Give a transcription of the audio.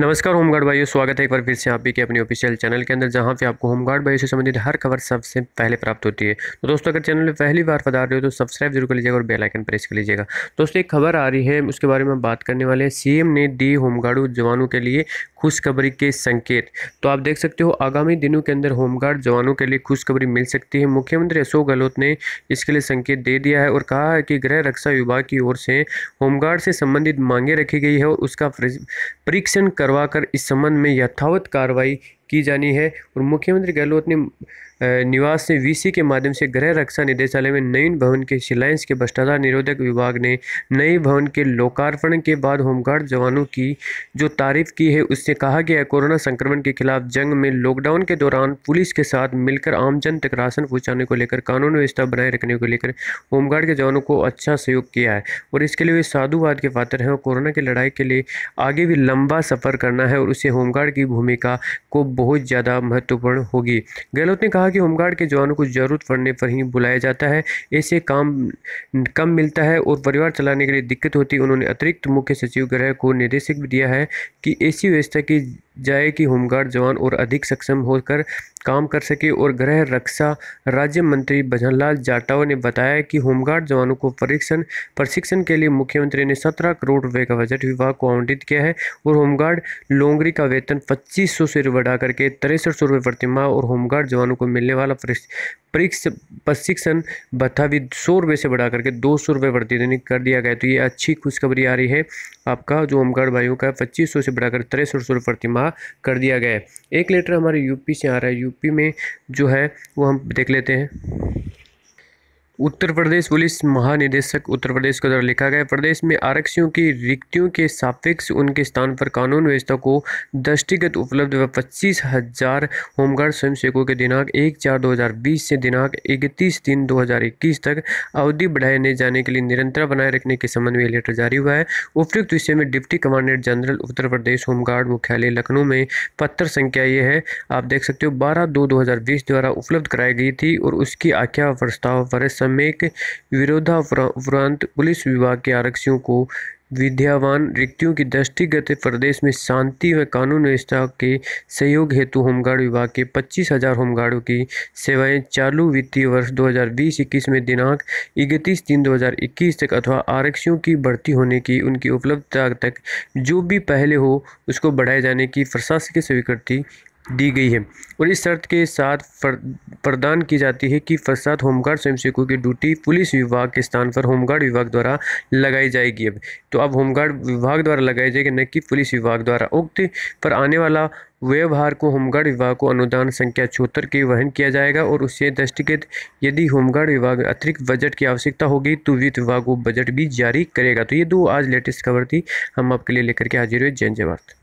नमस्कार होमगार्ड भाइयों स्वागत है एक बार फिर से आप भी के अपने ऑफिशियल चैनल के अंदर जहां पे आपको होमगार्ड भाइयों से संबंधित हर खबर सबसे पहले प्राप्त होती है तो दोस्तों अगर चैनल में पहली बार पधार रहे हो तो सब्सक्राइब जरूर कर लीजिएगा और बेल आइकन प्रेस कर लीजिएगा दोस्तों एक खबर आ रही है उसके बारे में बात करने वाले हैं सीएम ने दी होमगार्ड जवानों के लिए खुशखबरी के संकेत तो आप देख सकते हो आगामी दिनों के अंदर होमगार्ड जवानों के लिए खुशखबरी मिल सकती है मुख्यमंत्री अशोक गहलोत ने इसके लिए संकेत दे दिया है और कहा है कि गृह रक्षा विभाग की ओर से होमगार्ड से संबंधित मांगे रखी गई है और उसका परीक्षण कर करवाकर इस संबंध में यथावत कार्रवाई की जानी है और मुख्यमंत्री गहलोत ने निवास से वीसी के माध्यम से गृह रक्षा निदेशालय में नवीन भवन के शिलायंस के भ्रष्टाचार निरोधक विभाग ने नए भवन के लोकार्पण के बाद होमगार्ड जवानों की जो तारीफ की है उससे कहा गया कोरोना संक्रमण के खिलाफ जंग में लॉकडाउन के दौरान पुलिस के साथ मिलकर आमजन तक राशन पहुँचाने को लेकर कानून व्यवस्था बनाए रखने को लेकर होमगार्ड के जवानों को अच्छा सहयोग किया है और इसके लिए वे साधुवाद के पात्र हैं और कोरोना की लड़ाई के लिए आगे भी लंबा सफ़र करना है और उसे होमगार्ड की भूमिका को बहुत ज़्यादा महत्वपूर्ण होगी गहलोत ने कहा कि होमगार्ड के जवानों को जरूरत पड़ने पर ही बुलाया जाता है ऐसे काम कम मिलता है और परिवार चलाने के लिए दिक्कत होती है उन्होंने अतिरिक्त मुख्य सचिव ग्रह को निर्देशक भी दिया है कि ऐसी व्यवस्था की जाए कि होमगार्ड जवान और अधिक सक्षम होकर काम कर सके और गृह रक्षा राज्य मंत्री भजनलाल जाटव ने बताया कि होमगार्ड जवानों को परीक्षण प्रशिक्षण के लिए मुख्यमंत्री ने सत्रह करोड़ रुपए का बजट विभाग को आवंटित किया है और होमगार्ड लोंगरी का वेतन पच्चीस सौ से बढ़ा करके तिरसठ सौ रुपये प्रतिमा और होमगार्ड जवानों को मिलने वाला प्रशिक्षण भत्ता भी सौ रुपये से बढ़ा करके दो सौ रुपये प्रतिदिन कर दिया गया तो ये अच्छी खुशखबरी आ रही है आपका जो होमगार्ड भाइयों का पच्चीस सौ से बढ़ाकर तिरसठ सौ रुपये प्रतिमा मना कर दिया गया है एक लेटर हमारे यूपी से आ रहा है यूपी में जो है वो हम देख लेते हैं उत्तर प्रदेश पुलिस महानिदेशक उत्तर प्रदेश के द्वारा लिखा गया प्रदेश में आरक्षियों की रिक्तियों के सापेक्ष उनके स्थान पर कानून व्यवस्था को दृष्टिगत उपलब्ध व पच्चीस हजार होमगार्ड स्वयंसेवकों के दिनांक एक चार दो हजार बीस से दिनांक इकतीस तीन दो हजार इक्कीस तक अवधि बढ़ाए जाने के लिए निरंतर बनाए रखने के संबंध में लेटर जारी हुआ है उपयुक्त विषय में deputy commandant general Uttar Pradesh home guard मुख्यालय लखनऊ में पत्र संख्या ये है आप देख सकते हो बारह दो दो हजार बीस द्वारा उपलब्ध कराई गई थी और उसकी आख्या प्रस्ताव वर्ष समेत विरोधावरांत पुलिस विभाग के आरक्षियों को विद्यावान रिक्तियों की दृष्टिगत प्रदेश में शांति व कानून व्यवस्था के सहयोग हेतु होमगार्ड विभाग के पच्चीस हजार होमगार्डों की सेवाएं चालू वित्तीय वर्ष 2020-21 में दिनांक इकतीस तीन 2021 तक अथवा आरक्षियों की बढ़ती होने की उनकी उपलब्धता तक जो भी पहले हो उसको बढ़ाए जाने की प्रशासकीय स्वीकृति दी गई है और इस शर्त के साथ प्रदान की जाती है कि फसाद होमगार्ड स्वयंसेवकों की ड्यूटी पुलिस विभाग के स्थान पर होमगार्ड विभाग द्वारा लगाई जाएगी अब तो अब होमगार्ड विभाग द्वारा लगाई जाएगी न कि पुलिस विभाग द्वारा उक्त पर आने वाला व्यवहार को होमगार्ड विभाग को अनुदान संख्या चौहत्तर के वहन किया जाएगा और उससे दृष्टिगत यदि होमगार्ड विभाग अतिरिक्त बजट की आवश्यकता होगी तो वित्त विभाग वो बजट भी जारी करेगा तो ये दो आज लेटेस्ट खबर थी हम आपके लिए लेकर के हाजिर हुए जय जय भारत